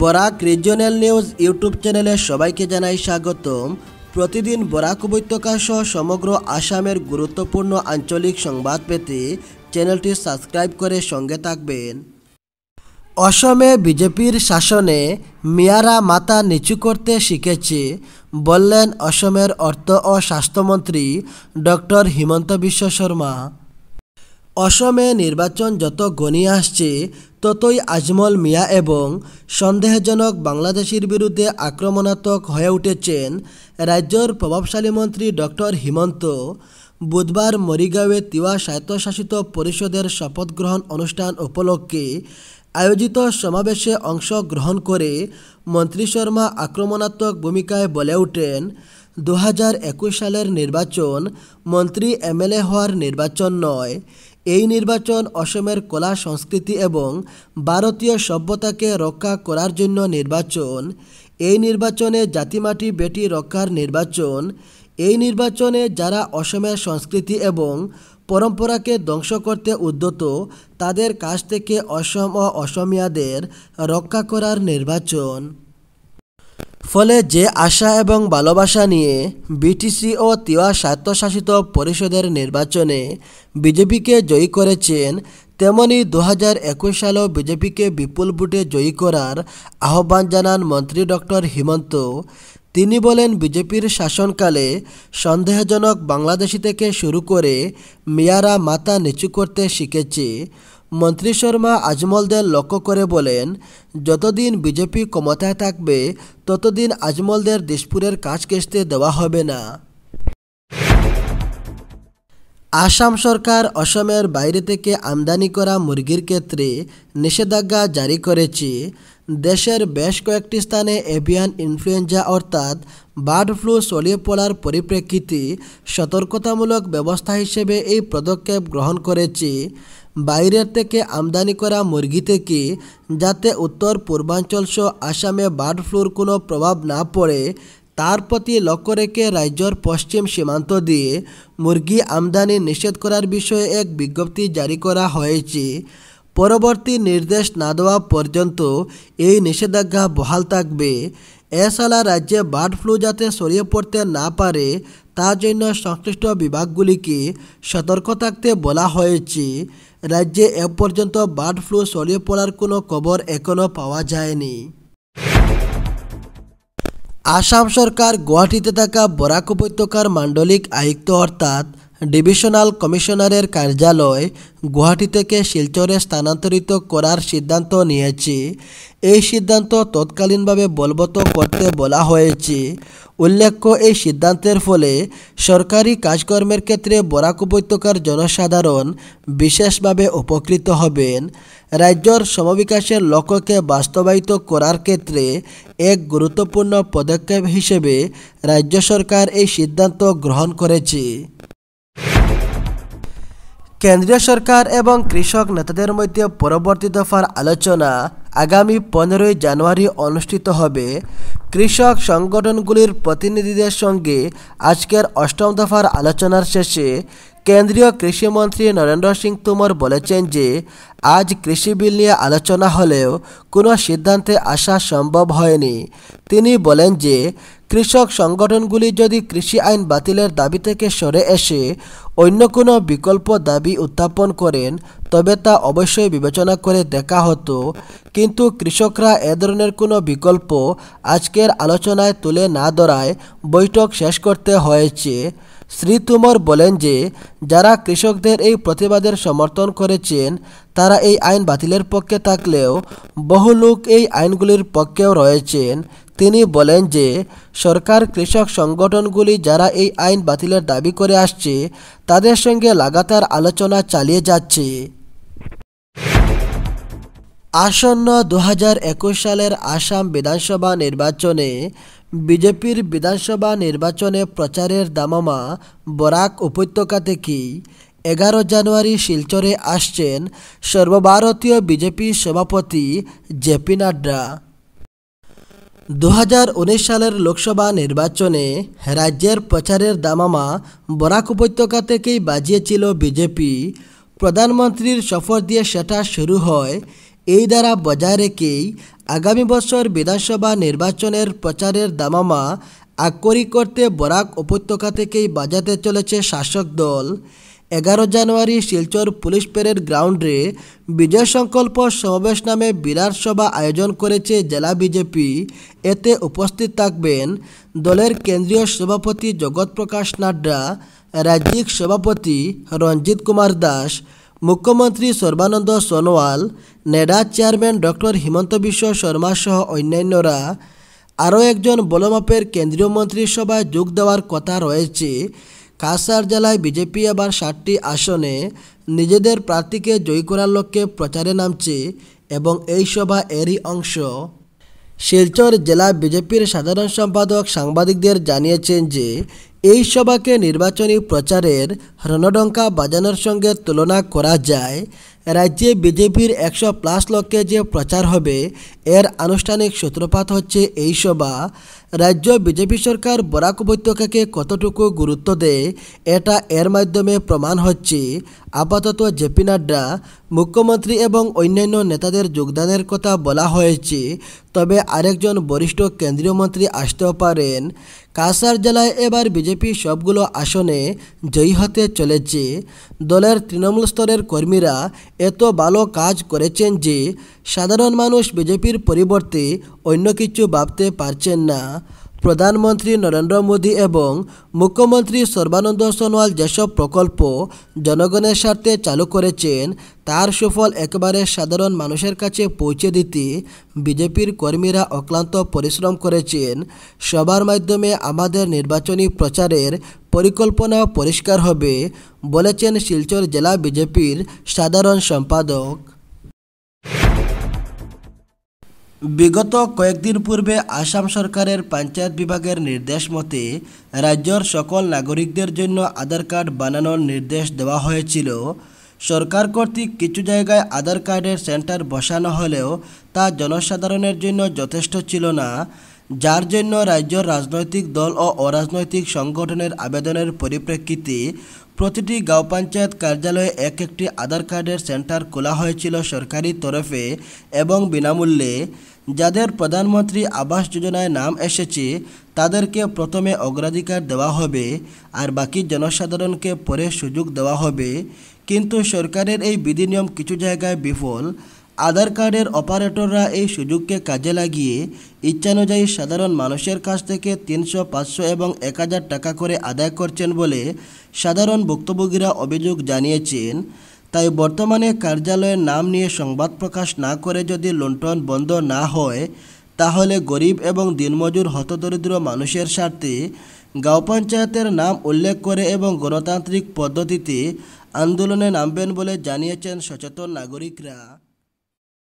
Barak regional news YouTube চ্যানেলে সবাইকে জানাই স্বাগতম প্রতিদিন বরাক উপত্যকা সহ সমগ্র আসামের গুরুত্বপূর্ণ আঞ্চলিক সংবাদ পেতে চ্যানেলটি সাবস্ক্রাইব করে সঙ্গে থাকবেন অসমে বিজেপির শাসনে মিয়ারা মাথা নিচু করতে শিখেছে বললেন অসমের অর্থ ও স্বাস্থ্যমন্ত্রী ডক্টর হিমন্ত বিশ্ব শর্মা অসমে নির্বাচন যত গণিয়ে আসছে ততই আজমল মিয়া এবং সন্দেহজনক বাংলাদেশের বিরুদ্ধে আক্রমণাত্মক হয়ে উঠেছেন রাজ্যের প্রভাবশালী মন্ত্রী ডক্টর হিমন্ত বুধবার মরিগাঁওয়ে তিওয়া স্বায়ত্তশাসিত পরিষদের শপথ গ্রহণ অনুষ্ঠান উপলক্ষে আয়োজিত সমাবেশে অংশগ্রহণ করে মন্ত্রী শর্মা আক্রমণাত্মক ভূমিকায় বলে উঠেন দু সালের নির্বাচন মন্ত্রী এমএলএ হওয়ার নির্বাচন নয় এই নির্বাচন অসমের কলা সংস্কৃতি এবং ভারতীয় সভ্যতাকে রক্ষা করার জন্য নির্বাচন এই নির্বাচনে জাতিমাটি বেটি রক্ষার নির্বাচন এই নির্বাচনে যারা অসমের সংস্কৃতি এবং পরম্পরাকে ধ্বংস করতে উদ্যত তাদের কাছ থেকে অসম ও অসমিয়াদের রক্ষা করার নির্বাচন ফলে যে আশা এবং ভালোবাসা নিয়ে বিটিসি ও তিওয়া স্বায়ত্তশাসিত পরিষদের নির্বাচনে বিজেপিকে জয়ী করেছেন তেমনি দু হাজার একুশ সালেও বিজেপিকে বিপুল ভোটে জয়ী করার আহ্বান জানান মন্ত্রী ডক্টর হিমন্ত তিনি বলেন বিজেপির শাসনকালে সন্দেহজনক বাংলাদেশি থেকে শুরু করে মিয়ারা মাথা নিচু করতে শিখেছে মন্ত্রী শর্মা আজমলদের লক্ষ্য করে বলেন যতদিন বিজেপি ক্ষমতায় থাকবে ততদিন আজমলদের দিশপুরের কাজ কেসতে দেওয়া হবে না আসাম সরকার অসমের বাইরে থেকে আমদানি করা মুরগির ক্ষেত্রে নিষেধাজ্ঞা জারি করেছে দেশের বেশ কয়েকটি স্থানে এভিয়ান ইনফ্লুয়েঞ্জা অর্থাৎ বার্ড ফ্লু ছড়িয়ে পড়ার পরিপ্রেক্ষিতে সতর্কতামূলক ব্যবস্থা হিসেবে এই পদক্ষেপ গ্রহণ করেছে বাইরের থেকে আমদানি করা মুরগি থেকে যাতে উত্তর পূর্বাঞ্চল সহ আসামে বার্ড ফ্লুর কোনো প্রভাব না পড়ে তার প্রতি লক্ষ্য রেখে রাজ্যর পশ্চিম সীমান্ত দিয়ে মুরগি আমদানি নিষেধ করার বিষয়ে এক বিজ্ঞপ্তি জারি করা হয়েছে পরবর্তী নির্দেশ না দেওয়া পর্যন্ত এই নিষেধাজ্ঞা বহাল থাকবে এছাড়া রাজ্যে বার্ড ফ্লু যাতে ছড়িয়ে পড়তে না পারে তার জন্য সংশ্লিষ্ট বিভাগগুলিকে সতর্ক থাকতে বলা হয়েছে রাজ্যে এ পর্যন্ত বার্ড ফ্লু ছড়িয়ে পড়ার কোনো খবর এখনও পাওয়া যায়নি আসাম সরকার গুয়াহাটিতে থাকা বরাক উপত্যকার মাণ্ডলিক আয়ুক্ত অর্থাৎ ডিভিশনাল কমিশনারের কার্যালয় গুয়াহাটি থেকে শিলচরে স্থানান্তরিত করার সিদ্ধান্ত নিয়েছি এই সিদ্ধান্ত তৎকালীনভাবে বলবৎ করতে বলা হয়েছে উল্লেখ্য এই সিদ্ধান্তের ফলে সরকারি কাজকর্মের ক্ষেত্রে বরাক উপত্যকার জনসাধারণ বিশেষভাবে উপকৃত হবেন রাজ্যর সমবিকাশের লক্ষ্যকে বাস্তবায়িত করার ক্ষেত্রে এক গুরুত্বপূর্ণ পদক্ষেপ হিসেবে রাজ্য সরকার এই সিদ্ধান্ত গ্রহণ করেছে কেন্দ্রীয় সরকার এবং কৃষক নেতাদের মধ্যে পরবর্তী দফার আলোচনা আগামী পনেরোই জানুয়ারি অনুষ্ঠিত হবে কৃষক সংগঠনগুলির প্রতিনিধিদের সঙ্গে আজকের অষ্টম দফার আলোচনার শেষে কেন্দ্রীয় কৃষিমন্ত্রী নরেন্দ্র সিং তোমর বলেছেন যে আজ কৃষি বিল নিয়ে আলোচনা হলেও কোনো সিদ্ধান্তে আসা সম্ভব হয়নি তিনি বলেন যে কৃষক সংগঠনগুলি যদি কৃষি আইন বাতিলের দাবি থেকে সরে এসে অন্য কোনো বিকল্প দাবি উত্থাপন করেন তবে তা অবশ্যই বিবেচনা করে দেখা হতো কিন্তু কৃষকরা এ ধরনের কোনো বিকল্প আজকের আলোচনায় তুলে না ধরায় বৈঠক শেষ করতে হয়েছে শ্রী তুমর বলেন যে যারা কৃষকদের এই প্রতিবাদের সমর্থন করেছেন তারা এই আইন বাতিলের পক্ষে থাকলেও বহু লোক এই আইনগুলির পক্ষেও রয়েছেন তিনি বলেন যে সরকার কৃষক সংগঠনগুলি যারা এই আইন বাতিলের দাবি করে আসছে তাদের সঙ্গে লাগাতার আলোচনা চালিয়ে যাচ্ছে আসন্ন দু সালের আসাম বিধানসভা নির্বাচনে বিজেপির বিধানসভা নির্বাচনে প্রচারের দামামা বরাক উপত্যকা থেকেই এগারো জানুয়ারি শিলচরে আসছেন সর্বভারতীয় বিজেপি সভাপতি জেপি নাড্ডা দু সালের লোকসভা নির্বাচনে রাজ্যের প্রচারের দামামা বরাক উপত্যকা থেকেই বাজিয়েছিল বিজেপি প্রধানমন্ত্রীর সফর দিয়ে সেটা শুরু হয় এই দ্বারা বজায় রেখেই আগামী বছর বিধানসভা নির্বাচনের প্রচারের দামামা আকরি করতে বরাক উপত্যকা থেকেই বাজাতে চলেছে শাসক দল এগারো জানুয়ারি শিলচর পুলিশ প্যারেড গ্রাউন্ডে বিজয় সংকল্প সমাবেশ নামে বিরাট সভা আয়োজন করেছে জেলা বিজেপি এতে উপস্থিত থাকবেন দলের কেন্দ্রীয় সভাপতি জগৎ প্রকাশ নাড্ডা রাজ্যিক সভাপতি রঞ্জিত কুমার দাস মুখ্যমন্ত্রী Sarbananda Sonowal NEDA chairman doctor Himanta Biswa Sarma সহ অন্যান্যরা আরও একজন বলমাপের কেন্দ্রীয় মন্ত্রিসভায় যোগ দেওয়ার কথা রয়েছে কাসার জেলায় বিজেপি আবার ষাটটি আসনে নিজেদের প্রার্থীকে জয়ী করার লক্ষ্যে প্রচারে নামছে এবং এই সভা এরই অংশ শিলচর জেলা বিজেপির সাধারণ সম্পাদক সাংবাদিকদের জানিয়েছেন যে এই সভাকে নির্বাচনী প্রচারের রণডঙ্কা বাজানোর সঙ্গে তুলনা করা যায় রাজ্যে বিজেপির একশো প্লাস লক্ষ্যে যে প্রচার হবে এর আনুষ্ঠানিক সূত্রপাত হচ্ছে এই সভা রাজ্য বিজেপি সরকার বরাক উপত্যকাকে কতটুকু গুরুত্ব দেয় এটা এর মাধ্যমে প্রমাণ হচ্ছে আপাতত জেপি নাড্ডা মুখ্যমন্ত্রী এবং অন্যান্য নেতাদের যোগদানের কথা বলা হয়েছে তবে আরেকজন বরিষ্ঠ কেন্দ্রীয় মন্ত্রী আসতেও পারেন কাসার জেলায় এবার বিজেপি সবগুলো আসনে জয়ী হতে চলেছে দলের তৃণমূল স্তরের কর্মীরা এত ভালো কাজ করেছেন যে সাধারণ মানুষ বিজেপির পরিবর্তে অন্য কিছু ভাবতে পারছেন না প্রধানমন্ত্রী নরেন্দ্র মোদী এবং মুখ্যমন্ত্রী সর্বানন্দ সোনোয়াল যেসব প্রকল্প জনগণের স্বার্থে চালু করেছেন তার সুফল একবারে সাধারণ মানুষের কাছে পৌঁছে দিতে বিজেপির কর্মীরা অক্লান্ত পরিশ্রম করেছেন সবার মাধ্যমে আমাদের নির্বাচনী প্রচারের পরিকল্পনা পরিষ্কার হবে বলেছেন শিলচর জেলা বিজেপির সাধারণ সম্পাদক বিগত কয়েকদিন পূর্বে আসাম সরকারের পঞ্চায়েত বিভাগের নির্দেশ মতে রাজ্যর সকল নাগরিকদের জন্য আধার কার্ড বানানোর নির্দেশ দেওয়া হয়েছিল সরকার কর্তৃক কিছু জায়গায় আধার কার্ডের সেন্টার বসানো হলেও তা জনসাধারণের জন্য যথেষ্ট ছিল না যার জন্য রাজ্যের রাজনৈতিক দল ও অরাজনৈতিক সংগঠনের আবেদনের পরিপ্রেক্ষিতে প্রতিটি গাঁও পঞ্চায়েত কার্যালয়ে এক একটি আধার কার্ডের সেন্টার খোলা হয়েছিল সরকারি তরফে এবং বিনামূল্যে যাদের প্রধানমন্ত্রী আবাস যোজনায় নাম এসেছে তাদেরকে প্রথমে অগ্রাধিকার দেওয়া হবে আর বাকি জনসাধারণকে পরে সুযোগ দেওয়া হবে কিন্তু সরকারের এই বিধিনিয়ম কিছু জায়গায় বিফল আধার কার্ডের অপারেটররা এই সুযোগকে কাজে লাগিয়ে ইচ্ছানুযায়ী সাধারণ মানুষের কাছ থেকে তিনশো পাঁচশো এবং এক টাকা করে আদায় করছেন বলে সাধারণ ভুক্তভোগীরা অভিযোগ জানিয়েছেন তাই বর্তমানে কার্যালয়ের নাম নিয়ে সংবাদ প্রকাশ না করে যদি লুণ্ঠন বন্ধ না হয় তাহলে গরিব এবং দিনমজুর হতদরিদ্র মানুষের স্বার্থে গাঁও পঞ্চায়েতের নাম উল্লেখ করে এবং গণতান্ত্রিক পদ্ধতিতে আন্দোলনে নামবেন বলে জানিয়েছেন সচেতন নাগরিকরা